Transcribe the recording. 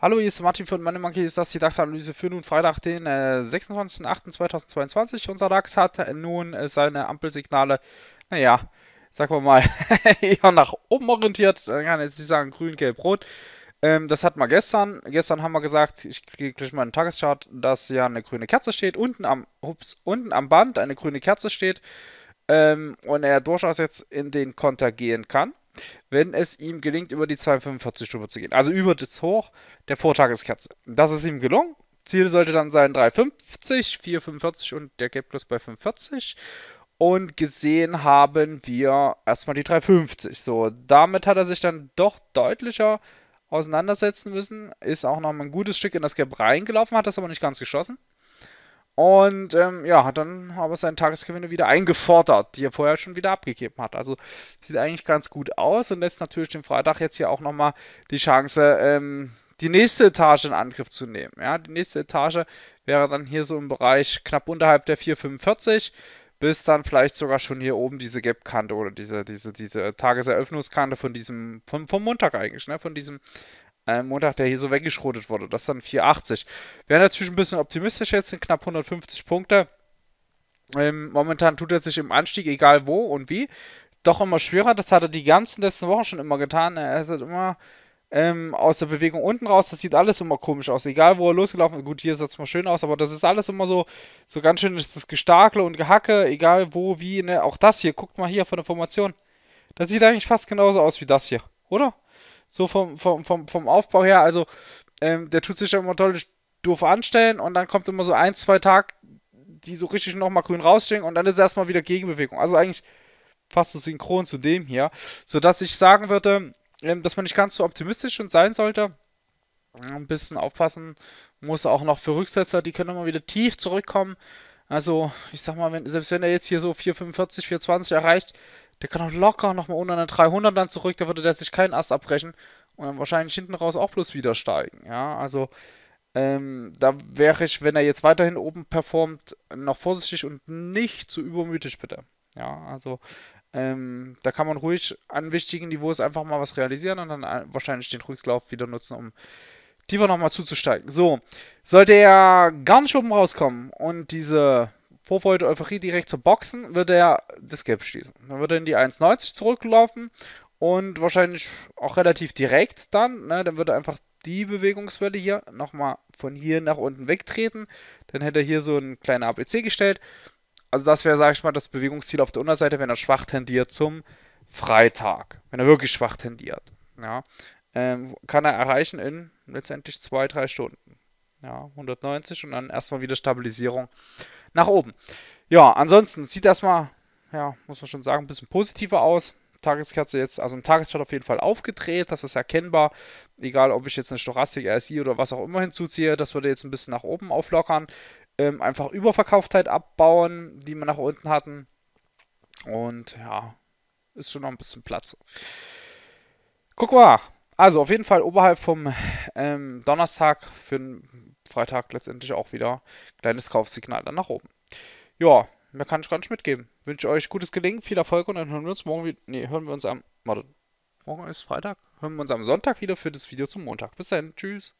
Hallo, hier ist Martin von Money Monkey. Ist das die DAX-Analyse für nun Freitag, den äh, 26.08.2022? Unser DAX hat äh, nun äh, seine Ampelsignale, naja, sagen wir mal, eher nach oben orientiert. Man kann jetzt nicht sagen grün, gelb, rot. Ähm, das hatten wir gestern. Gestern haben wir gesagt, ich gehe gleich mal in den Tageschart, dass ja eine grüne Kerze steht. Unten am, ups, unten am Band eine grüne Kerze steht ähm, und er durchaus jetzt in den Konter gehen kann, wenn es ihm gelingt, über die 245-Stufe zu gehen. Also über das Hoch der Vortageskerze. Das ist ihm gelungen. Ziel sollte dann sein 350, 445 und der Gap Plus bei 45. Und gesehen haben wir erstmal die 350. So, damit hat er sich dann doch deutlicher auseinandersetzen müssen. Ist auch noch mal ein gutes Stück in das Gap reingelaufen, hat das aber nicht ganz geschossen. Und ähm, ja, hat dann aber seine Tagesgewinne wieder eingefordert, die er vorher schon wieder abgegeben hat. Also sieht eigentlich ganz gut aus und lässt natürlich den Freitag jetzt hier auch nochmal die Chance, ähm, die nächste Etage in Angriff zu nehmen. Ja, die nächste Etage wäre dann hier so im Bereich knapp unterhalb der 445 bis dann vielleicht sogar schon hier oben diese Gap-Kante oder diese, diese, diese Tageseröffnungskante von diesem, vom, vom Montag eigentlich, ne? Von diesem ähm, Montag, der hier so weggeschrotet wurde. Das dann 4,80. Wäre natürlich ein bisschen optimistisch jetzt, sind knapp 150 Punkte. Ähm, momentan tut er sich im Anstieg, egal wo und wie, doch immer schwerer. Das hat er die ganzen letzten Wochen schon immer getan. Er ist halt immer ähm, aus der Bewegung unten raus. Das sieht alles immer komisch aus. Egal, wo er losgelaufen ist. Gut, hier sah es mal schön aus, aber das ist alles immer so, so ganz schön ist das Gestakle und Gehacke. Egal, wo, wie. Ne? Auch das hier, guckt mal hier von der Formation. Das sieht eigentlich fast genauso aus wie das hier, oder? So vom, vom, vom, vom Aufbau her. Also, ähm, der tut sich ja immer toll doof anstellen und dann kommt immer so ein, zwei Tage, die so richtig nochmal grün rausstehen und dann ist erstmal wieder Gegenbewegung. Also eigentlich fast so synchron zu dem hier. Sodass ich sagen würde, ähm, dass man nicht ganz so optimistisch und sein sollte. Ein bisschen aufpassen muss auch noch für Rücksetzer, die können immer wieder tief zurückkommen. Also, ich sag mal, wenn, selbst wenn er jetzt hier so 4,45, 4,20 erreicht, der kann auch locker nochmal unter eine 300 dann zurück, da würde der sich keinen Ast abbrechen und dann wahrscheinlich hinten raus auch bloß wieder steigen. Ja, also ähm, da wäre ich, wenn er jetzt weiterhin oben performt, noch vorsichtig und nicht zu übermütig bitte. Ja, also ähm, da kann man ruhig an wichtigen Niveaus einfach mal was realisieren und dann äh, wahrscheinlich den Rücklauf wieder nutzen, um tiefer nochmal zuzusteigen. So, sollte er gar nicht oben rauskommen und diese Vorfreude, Euphorie direkt zum Boxen, wird er das Gelb schließen. Dann wird er in die 1,90 zurücklaufen und wahrscheinlich auch relativ direkt dann. Ne? Dann wird er einfach die Bewegungswelle hier nochmal von hier nach unten wegtreten. Dann hätte er hier so ein kleiner ABC gestellt. Also das wäre, sage ich mal, das Bewegungsziel auf der Unterseite, wenn er schwach tendiert zum Freitag. Wenn er wirklich schwach tendiert. Ja. Ähm, kann er erreichen in letztendlich 2-3 Stunden. Ja, 190 und dann erstmal wieder Stabilisierung nach oben. Ja, ansonsten sieht erstmal, ja, muss man schon sagen, ein bisschen positiver aus. Tageskerze jetzt, also im Tageschart auf jeden Fall aufgedreht, das ist erkennbar. Egal, ob ich jetzt eine Stochastik, RSI oder was auch immer hinzuziehe, das würde jetzt ein bisschen nach oben auflockern. Ähm, einfach Überverkauftheit abbauen, die wir nach unten hatten. Und ja, ist schon noch ein bisschen Platz. Guck mal, also auf jeden Fall oberhalb vom ähm, Donnerstag für, ein Freitag letztendlich auch wieder kleines Kaufsignal dann nach oben. Ja, mehr kann ich gar nicht mitgeben. Wünsche euch gutes Gelingen, viel Erfolg und dann hören wir uns morgen wieder. Ne, hören wir uns am. Warte, morgen ist Freitag. Hören wir uns am Sonntag wieder für das Video zum Montag. Bis dann, tschüss.